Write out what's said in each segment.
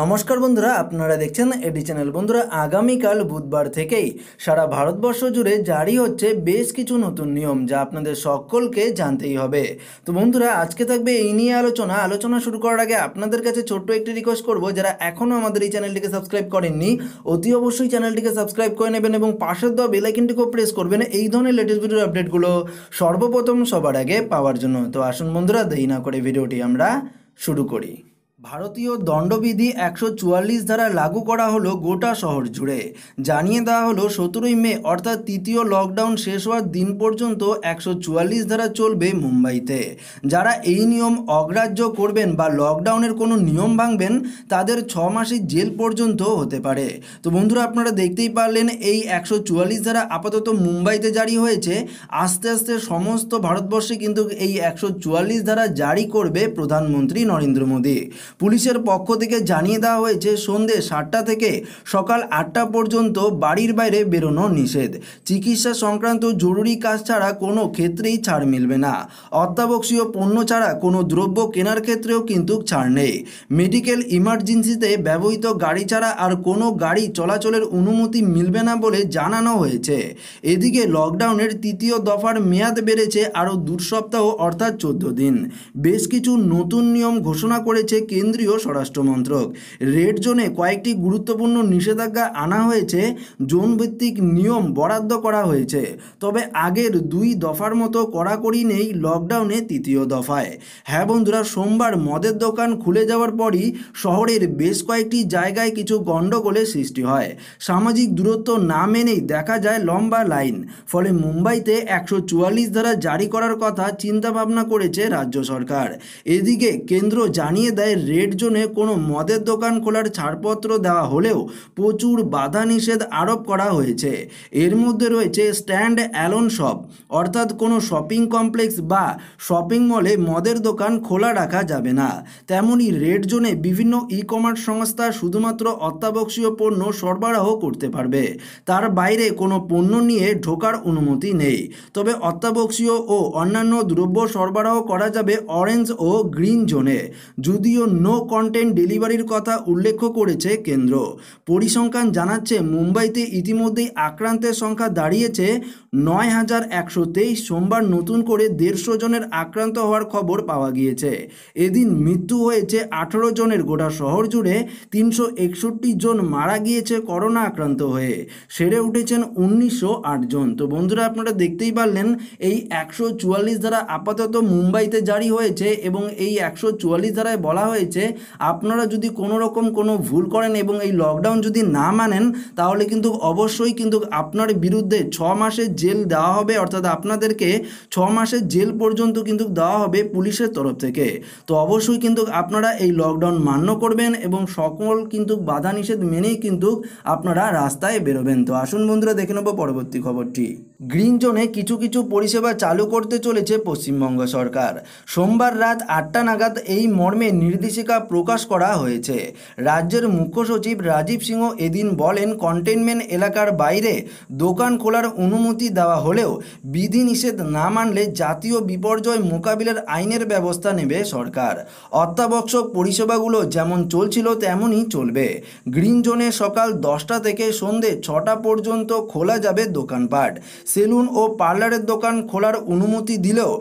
নমস্কার বন্ধুরা আপনারা দেখছেন এডি চ্যানেল বন্ধুরা আগামীকাল বুধবার থেকেই সারা ভারতবর্ষ জুড়ে জারি হচ্ছে বেশ কিছু নতুন নিয়ম যা আপনাদের সকলকে জানতেই হবে তো বন্ধুরা আজকে থাকবে এই নিয়ে আলোচনা আলোচনা শুরু করার আগে আপনাদের কাছে ছোট্ট একটি রিকোয়েস্ট করব যারা এখনও আমাদের এই চ্যানেলটিকে সাবস্ক্রাইব করেননি অতি অবশ্যই চ্যানেলটিকে সাবস্ক্রাইব করে নেবেন এবং পাশের দেওয়া বেলাইকিনটিকেও প্রেস করবেন এই ধরনের লেটেস্ট ভিডিওর আপডেটগুলো সর্বপ্রথম সবার আগে পাওয়ার জন্য তো আসুন বন্ধুরা দেরি না করে ভিডিওটি আমরা শুরু করি ভারতীয় দণ্ডবিধি একশো চুয়াল্লিশ ধারা লাগু করা হলো গোটা শহর জুড়ে জানিয়ে দেওয়া হলো সতেরোই মে অর্থাৎ তৃতীয় লকডাউন শেষ হওয়ার দিন পর্যন্ত একশো চুয়াল্লিশ ধারা চলবে মুম্বাইতে যারা এই নিয়ম অগ্রাহ্য করবেন বা লকডাউনের কোনো নিয়ম ভাঙবেন তাদের ছ মাসের জেল পর্যন্ত হতে পারে তো বন্ধুরা আপনারা দেখতেই পারলেন এই একশো চুয়াল্লিশ ধারা আপাতত মুম্বাইতে জারি হয়েছে আস্তে আস্তে সমস্ত ভারতবর্ষে কিন্তু এই একশো চুয়াল্লিশ ধারা জারি করবে প্রধানমন্ত্রী নরেন্দ্র মোদী পুলিশের পক্ষ থেকে জানিয়ে দেওয়া হয়েছে সন্ধে সাতটা থেকে সকাল আটটা পর্যন্ত বাড়ির বাইরে বেরোনো নিষেধ চিকিৎসা সংক্রান্ত জরুরি কাজ ছাড়া কোনো ক্ষেত্রেই ছাড় মিলবে না অত্যাবশ্যকীয় পণ্য ছাড়া কোনো দ্রব্য কেনার ক্ষেত্রেও কিন্তু ছাড় নেই মেডিকেল ইমার্জেন্সিতে ব্যবহৃত গাড়ি ছাড়া আর কোনো গাড়ি চলাচলের অনুমতি মিলবে না বলে জানানো হয়েছে এদিকে লকডাউনের তৃতীয় দফার মেয়াদ বেড়েছে আরও দু সপ্তাহ অর্থাৎ চোদ্দ দিন বেশ কিছু নতুন নিয়ম ঘোষণা করেছে কেন্দ্রীয় স্বরাষ্ট্রমন্ত্রক রেড জোনে কয়েকটি গুরুত্বপূর্ণ নিষেধাজ্ঞা আনা হয়েছে জোনভিত্তিক নিয়ম বরাদ্দ করা হয়েছে তবে আগের দুই দফার মতো কড়াকড়ি নেই লকডাউনে তৃতীয় দফায় হ্যাঁ বন্ধুরা সোমবার মদের দোকান খুলে যাওয়ার পরই শহরের বেশ কয়েকটি জায়গায় কিছু গণ্ডগোলের সৃষ্টি হয় সামাজিক দূরত্ব না মেনেই দেখা যায় লম্বা লাইন ফলে মুম্বাইতে একশো চুয়াল্লিশ ধারা জারি করার কথা চিন্তাভাবনা করেছে রাজ্য সরকার এদিকে কেন্দ্র জানিয়ে দেয় রেড জোনে কোনো মদের দোকান খোলার ছাড়পত্র দেওয়া হলেও প্রচুর বাধা নিষেধ আরোপ করা হয়েছে এর মধ্যে রয়েছে স্ট্যান্ড অ্যালোন শপ অর্থাৎ কোনো শপিং কমপ্লেক্স বা শপিং মলে মদের দোকান খোলা রাখা যাবে না তেমনই রেড জোনে বিভিন্ন ই কমার্স সংস্থা শুধুমাত্র অত্যাবশ্যকীয় পণ্য সরবরাহ করতে পারবে তার বাইরে কোনো পণ্য নিয়ে ঢোকার অনুমতি নেই তবে অত্যাবশ্যকীয় ও অন্যান্য দ্রব্য সরবরাহ করা যাবে অরেঞ্জ ও গ্রিন জোনে যদিও নো কন্টেন্ট ডেলিভারির কথা উল্লেখ করেছে কেন্দ্র পরিসংখ্যান জানাচ্ছে মুম্বাইতে ইতিমধ্যেই আক্রান্তের সংখ্যা দাঁড়িয়েছে নয় হাজার একশো তেইশ সোমবার নতুন করে দেড়শো জনের আক্রান্ত হওয়ার খবর পাওয়া গিয়েছে এদিন মৃত্যু হয়েছে আঠেরো জনের গোটা শহর জুড়ে তিনশো একষট্টি জন মারা গিয়েছে করোনা আক্রান্ত হয়ে সেরে উঠেছেন উনিশশো আট জন তো বন্ধুরা আপনারা দেখতেই পারলেন এই একশো চুয়াল্লিশ ধারা আপাতত মুম্বাইতে জারি হয়েছে এবং এই একশো চুয়াল্লিশ ধারায় বলা হয়েছে হয়েছে আপনারা যদি কোনো রকম কোনো ভুল করেন এবং এই লকডাউন যদি না মানেন তাহলে কিন্তু অবশ্যই কিন্তু আপনার বিরুদ্ধে ছ মাসের জেল দেওয়া হবে অর্থাৎ আপনাদেরকে ছ মাসের জেল পর্যন্ত কিন্তু দেওয়া হবে পুলিশের তরফ থেকে তো অবশ্যই কিন্তু আপনারা এই লকডাউন মান্য করবেন এবং সকল কিন্তু বাধা নিষেধ মেনেই কিন্তু আপনারা রাস্তায় বেরোবেন তো আসুন বন্ধুরা দেখে নেব পরবর্তী খবরটি গ্রিন জোনে কিছু কিছু পরিষেবা চালু করতে চলেছে পশ্চিমবঙ্গ সরকার সোমবার রাত আটটা নাগাদ এই মর্মে নির্দেশ নির্দেশিকা প্রকাশ করা হয়েছে রাজ্যের মুখ্য সচিব রাজীব সিংহ এদিন বলেন কন্টেনমেন্ট এলাকার বাইরে দোকান খোলার অনুমতি দেওয়া হলেও বিধিনিষেধ না মানলে জাতীয় বিপর্যয় মোকাবিলার আইনের ব্যবস্থা নেবে সরকার অত্যাবশ্যক পরিষেবাগুলো যেমন চলছিল তেমনই চলবে গ্রিন জোনে সকাল দশটা থেকে সন্ধে ছটা পর্যন্ত খোলা যাবে দোকানপাট সেলুন ও পার্লারের দোকান খোলার অনুমতি দিলেও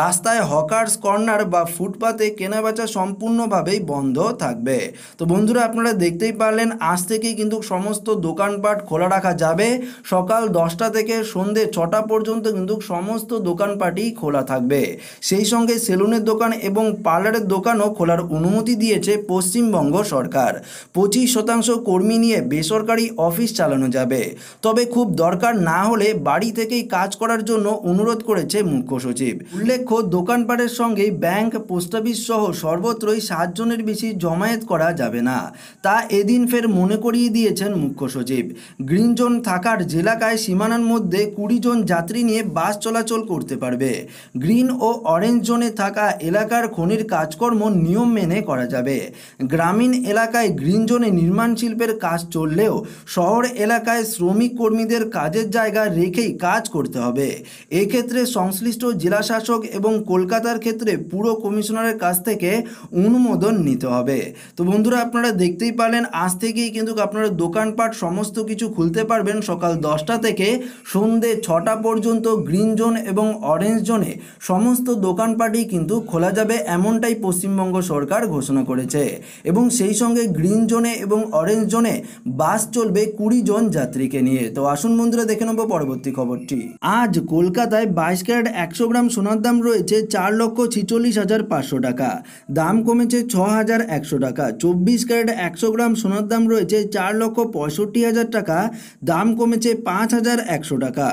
রাস্তায় হকার্স কর্নার বা ফুটপাতে কেনাবেচা সম্পূর্ণভাবে কোনোভাবেই বন্ধ থাকবে তো বন্ধুরা আপনারা দেখতেই পারলেন আজ থেকেই কিন্তু সমস্ত দোকানপাট খোলা রাখা যাবে সকাল দশটা থেকে সন্ধে ছটা পর্যন্ত কিন্তু সমস্ত দোকানপাটই খোলা থাকবে সেই সঙ্গে সেলুনের দোকান এবং পার্লারের দোকানও খোলার অনুমতি দিয়েছে পশ্চিমবঙ্গ সরকার পঁচিশ শতাংশ কর্মী নিয়ে বেসরকারি অফিস চালানো যাবে তবে খুব দরকার না হলে বাড়ি থেকেই কাজ করার জন্য অনুরোধ করেছে মুখ্য সচিব উল্লেখ্য দোকানপাটের সঙ্গে ব্যাংক পোস্ট অফিস সহ সর্বত্রই সাহায্য চারজনের বেশি জমায়েত করা যাবে না তা এদিন ফের মনে করিয়ে দিয়েছেন মুখ্য সচিব গ্রিন জোন থাকার জেলাকায় সীমানার মধ্যে কুড়ি জন যাত্রী নিয়ে বাস চলাচল করতে পারবে গ্রিন ও অরেঞ্জ জোনে থাকা এলাকার খনির কাজকর্ম নিয়ম মেনে করা যাবে গ্রামীণ এলাকায় গ্রিন জোনে নির্মাণ শিল্পের কাজ চললেও শহর এলাকায় শ্রমিক কর্মীদের কাজের জায়গা রেখেই কাজ করতে হবে এক্ষেত্রে সংশ্লিষ্ট জেলাশাসক এবং কলকাতার ক্ষেত্রে পুরো কমিশনারের কাছ থেকে অনুমোদন অনুমোদন নিতে হবে তো বন্ধুরা আপনারা দেখতেই পারলেন আজ থেকেই কিন্তু আপনারা দোকানপাট সমস্ত কিছু খুলতে পারবেন সকাল দশটা থেকে সন্ধে ছটা পর্যন্ত গ্রিন জোন এবং অরেঞ্জ জোনে সমস্ত দোকানপাটই কিন্তু খোলা যাবে এমনটাই পশ্চিমবঙ্গ সরকার ঘোষণা করেছে এবং সেই সঙ্গে গ্রিন জোনে এবং অরেঞ্জ জোনে বাস চলবে কুড়ি জন যাত্রীকে নিয়ে তো আসুন বন্ধুরা দেখে নেব পরবর্তী খবরটি আজ কলকাতায় বাইশ ক্যারেট একশো গ্রাম সোনার দাম রয়েছে চার লক্ষ ছিচল্লিশ হাজার পাঁচশো টাকা দাম কমেছে ছ হাজার একশো টাকা চব্বিশ ক্যারেট একশো গ্রাম সোনার দাম রয়েছে চার লক্ষ পঁয়ষট্টি হাজার টাকা দাম কমেছে পাঁচ হাজার একশো টাকা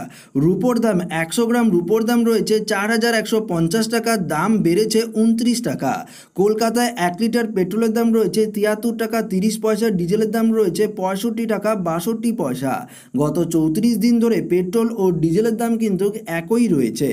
রুপোর দাম একশো গ্রাম রুপোর দাম রয়েছে চার হাজার একশো পঞ্চাশ টাকা দাম বেড়েছে উনত্রিশ টাকা কলকাতায় এক লিটার পেট্রোলের দাম রয়েছে তিয়াত্তর টাকা তিরিশ পয়সা ডিজেলের দাম রয়েছে পঁয়ষট্টি টাকা বাষট্টি পয়সা গত চৌত্রিশ দিন ধরে পেট্রোল ও ডিজেলের দাম কিন্তু একই রয়েছে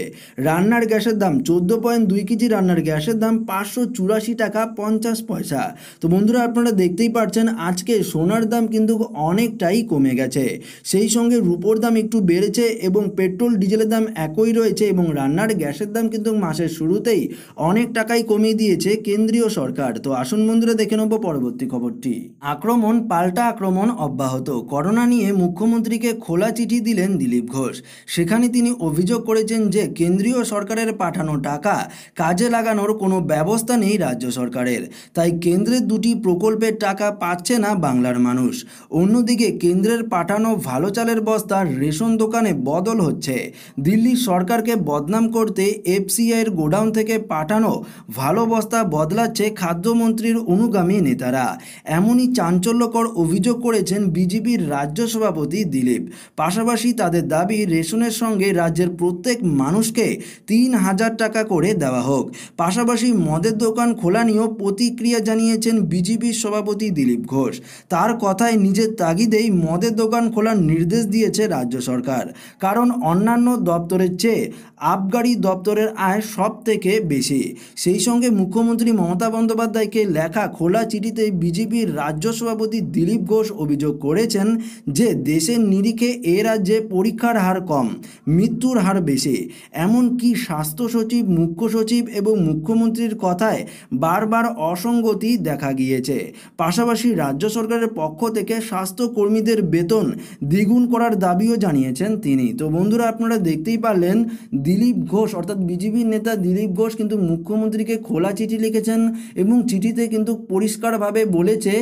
রান্নার গ্যাসের দাম চোদ্দো পয়েন্ট দুই কেজি রান্নার গ্যাসের দাম পাঁচশো চুরাশি টাকা পঞ্চাশ পয়সা তো বন্ধুরা আপনারা দেখতেই পাচ্ছেন আজকে সোনার দাম কিন্তু অনেকটাই কমে গেছে সেই সঙ্গে রুপোর দাম একটু বেড়েছে এবং পেট্রোল ডিজেলের দাম একই রয়েছে এবং রান্নার গ্যাসের দাম কিন্তু মাসের শুরুতেই অনেক টাকাই কমিয়ে দিয়েছে কেন্দ্রীয় সরকার তো আসুন বন্ধুরা দেখে নেব পরবর্তী খবরটি আক্রমণ পাল্টা আক্রমণ অব্যাহত করোনা নিয়ে মুখ্যমন্ত্রীকে খোলা চিঠি দিলেন দিলীপ ঘোষ সেখানে তিনি অভিযোগ করেছেন যে কেন্দ্রীয় সরকারের পাঠানো টাকা কাজে লাগানোর কোনো ব্যবস্থা নেই রাজ্য সরকারের কেন্দ্রের তাই কেন্দ্রের দুটি প্রকল্পের টাকা পাচ্ছে না বাংলার মানুষ অন্যদিকে কেন্দ্রের পাঠানো ভালো চালের বস্তা রেশন দোকানে বদল হচ্ছে দিল্লি সরকারকে বদনাম করতে এফসিআইয়ের গোডাউন থেকে পাঠানো ভালো বস্তা বদলাচ্ছে খাদ্যমন্ত্রীর অনুগামী নেতারা এমনই চাঞ্চল্যকর অভিযোগ করেছেন বিজেপির রাজ্য সভাপতি দিলীপ পাশাপাশি তাদের দাবি রেশনের সঙ্গে রাজ্যের প্রত্যেক মানুষকে তিন হাজার টাকা করে দেওয়া হোক পাশাপাশি মদের দোকান খোলা নিয়েও প্রতিক্রিয়া জানিয়েছেন বিজেপির সভাপতি দিলীপ ঘোষ তার কথায় নিজের তাগিদেই মদের দোকান খোলার নির্দেশ দিয়েছে রাজ্য সরকার কারণ অন্যান্য দপ্তরের চেয়ে আবগারি দপ্তরের আয় সব থেকে বেশি সেই সঙ্গে মুখ্যমন্ত্রী মমতা বন্দ্যোপাধ্যায়কে লেখা খোলা চিঠিতে বিজেপির রাজ্য সভাপতি দিলীপ ঘোষ অভিযোগ করেছেন যে দেশের নিরিখে এ রাজ্যে পরীক্ষার হার কম মৃত্যুর হার বেশি এমনকি স্বাস্থ্য সচিব মুখ্য সচিব এবং মুখ্যমন্ত্রীর কথায় বারবার অসঙ্গতি দেখা গিয়েছে পাশাপাশি রাজ্য সরকারের পক্ষ থেকে স্বাস্থ্যকর্মীদের বেতন দ্বিগুণ করার দাবিও জানিয়েছেন তিনি তো বন্ধুরা আপনারা দেখতেই পারলেন দিলীপ ঘোষ অর্থাৎ বিজেপির নেতা দিলীপ ঘোষ কিন্তু মুখ্যমন্ত্রীকে খোলা চিঠি লিখেছেন এবং চিঠিতে কিন্তু পরিষ্কারভাবে বলেছে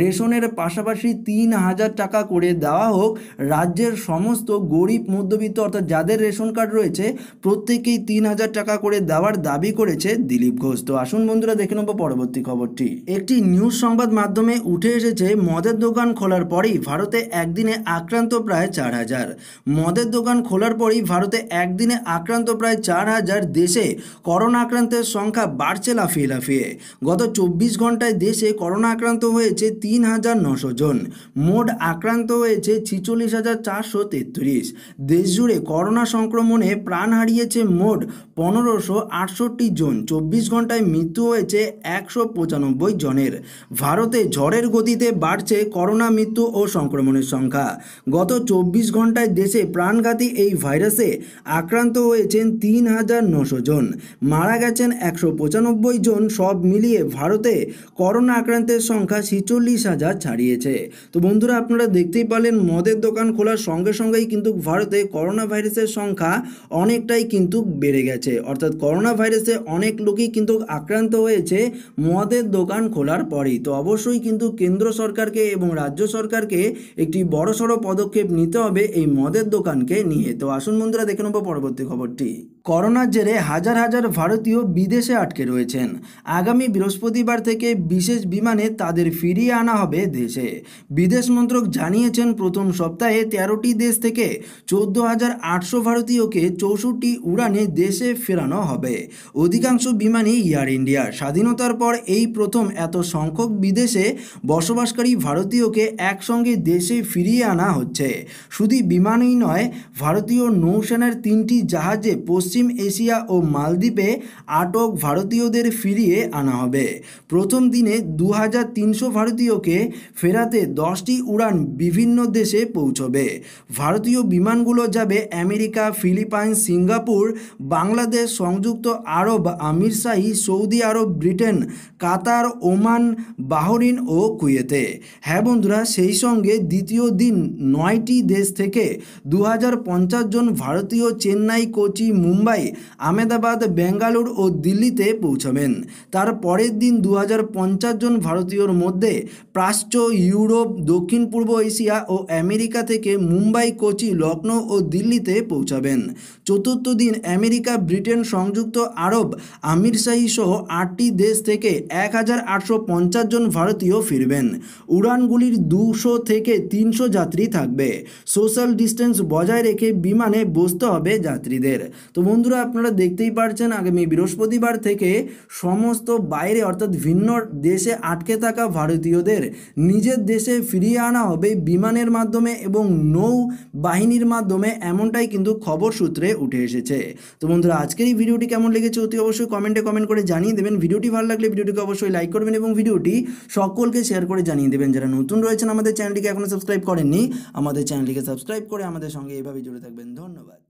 রেশনের পাশাপাশি তিন হাজার টাকা করে দেওয়া হোক রাজ্যের সমস্ত গরিব মধ্যবিত্ত অর্থাৎ যাদের রেশন কার্ড রয়েছে প্রত্যেকেই তিন হাজার টাকা করে দেওয়ার দাবি করেছে দিলীপ ঘোষ তো আসুন বন্ধুরা দেখে নেবো পরবর্তী পরবর্তী খবরটি একটি নিউজ সংবাদ মাধ্যমে উঠে এসেছে মদের দোকান খোলার পরেই ভারতে একদিনে আক্রান্ত প্রায় চার হাজার মদের দোকান খোলার পরেই ভারতে একদিনে আক্রান্ত প্রায় চার হাজার দেশে করোনা আক্রান্তের সংখ্যা বাড়ছে লাফিয়ে লাফিয়ে গত চব্বিশ ঘন্টায় দেশে করোনা আক্রান্ত হয়েছে তিন হাজার নশো জন মোট আক্রান্ত হয়েছে ছিচল্লিশ হাজার চারশো তেত্রিশ দেশজুড়ে করোনা সংক্রমণে প্রাণ হারিয়েছে মোট পনেরোশো আটষট্টি জন চব্বিশ ঘন্টায় মৃত্যু হয়েছে একশো একশো পঁচানব্বই জনের ভারতে ঝড়ের গতিতে বাড়ছে করোনা মৃত্যু ও সংক্রমণের সংখ্যা গত চব্বিশ ঘন্টায় দেশে প্রাণঘাতী এই ভাইরাসে আক্রান্ত হয়েছেন তিন হাজার নশো জন মারা গেছেন একশো পঁচানব্বই জন সব মিলিয়ে ভারতে করোনা আক্রান্তের সংখ্যা ছিচল্লিশ হাজার ছাড়িয়েছে তো বন্ধুরা আপনারা দেখতেই পারলেন মদের দোকান খোলার সঙ্গে সঙ্গেই কিন্তু ভারতে করোনা ভাইরাসের সংখ্যা অনেকটাই কিন্তু বেড়ে গেছে অর্থাৎ করোনা ভাইরাসে অনেক লোকই কিন্তু আক্রান্ত হয়েছে মদের দোকান খোলার পরেই তো অবশ্যই কিন্তু কেন্দ্র সরকারকে এবং রাজ্য সরকারকে একটি বড়সড় পদক্ষেপ নিতে হবে এই মদের দোকানকে নিয়ে তো আসুন বন্ধুরা দেখে নেব পরবর্তী খবরটি করোনার জেরে হাজার হাজার ভারতীয় বিদেশে আটকে রয়েছেন আগামী বৃহস্পতিবার থেকে বিশেষ বিমানে তাদের ফিরিয়ে আনা হবে দেশে বিদেশ মন্ত্রক জানিয়েছেন প্রথম সপ্তাহে তেরোটি দেশ থেকে চোদ্দ হাজার আটশো ভারতীয়কে চৌষট্টি উড়ানে দেশে ফেরানো হবে অধিকাংশ বিমানই এয়ার ইন্ডিয়া স্বাধীনতার পর এই প্রথম এত সংখ্যক বিদেশে বসবাসকারী ভারতীয়কে একসঙ্গে দেশে ফিরিয়ে আনা হচ্ছে শুধু বিমানই নয় ভারতীয় নৌসেনার তিনটি জাহাজে পশ্চিম পশ্চিম এশিয়া ও মালদ্বীপে আটক ভারতীয়দের ফিরিয়ে আনা হবে প্রথম দিনে দু ভারতীয়কে ফেরাতে দশটি উড়ান বিভিন্ন দেশে পৌঁছবে ভারতীয় বিমানগুলো যাবে আমেরিকা ফিলিপাইন সিঙ্গাপুর বাংলাদেশ সংযুক্ত আরব আমিরশাহী সৌদি আরব ব্রিটেন কাতার ওমান বাহরিন ও কুয়েতে হ্যাঁ বন্ধুরা সেই সঙ্গে দ্বিতীয় দিন নয়টি দেশ থেকে দু জন ভারতীয় চেন্নাই কোচি মুম্বাই মুম্বাই আহমেদাবাদ বেঙ্গালুর ও দিল্লিতে পৌঁছাবেন তার পরের দিন দু জন ভারতীয়র মধ্যে প্রাচ্য ইউরোপ দক্ষিণ পূর্ব এশিয়া ও আমেরিকা থেকে মুম্বাই কোচি লখনৌ ও দিল্লিতে পৌঁছাবেন চতুর্থ দিন আমেরিকা ব্রিটেন সংযুক্ত আরব আমিরশাহী সহ আটটি দেশ থেকে এক জন ভারতীয় ফিরবেন উড়ানগুলির দুশো থেকে তিনশো যাত্রী থাকবে সোশ্যাল ডিস্টেন্স বজায় রেখে বিমানে বসতে হবে যাত্রীদের তো বন্ধুরা আপনারা দেখতেই পারছেন আগামী বৃহস্পতিবার থেকে সমস্ত বাইরে অর্থাৎ ভিন্ন দেশে আটকে থাকা ভারতীয়দের নিজের দেশে ফিরিয়ে আনা হবে বিমানের মাধ্যমে এবং নৌ বাহিনীর মাধ্যমে এমনটাই কিন্তু খবর সূত্রে উঠে এসেছে তো বন্ধুরা আজকের এই ভিডিওটি কেমন লেগেছে অতি অবশ্যই কমেন্টে কমেন্ট করে জানিয়ে দেবেন ভিডিওটি ভালো লাগলে ভিডিওটিকে অবশ্যই লাইক করবেন এবং ভিডিওটি সকলকে শেয়ার করে জানিয়ে দেবেন যারা নতুন রয়েছেন আমাদের চ্যানেলটিকে এখনও সাবস্ক্রাইব করেননি আমাদের চ্যানেলটিকে সাবস্ক্রাইব করে আমাদের সঙ্গে এভাবে জুড়ে থাকবেন ধন্যবাদ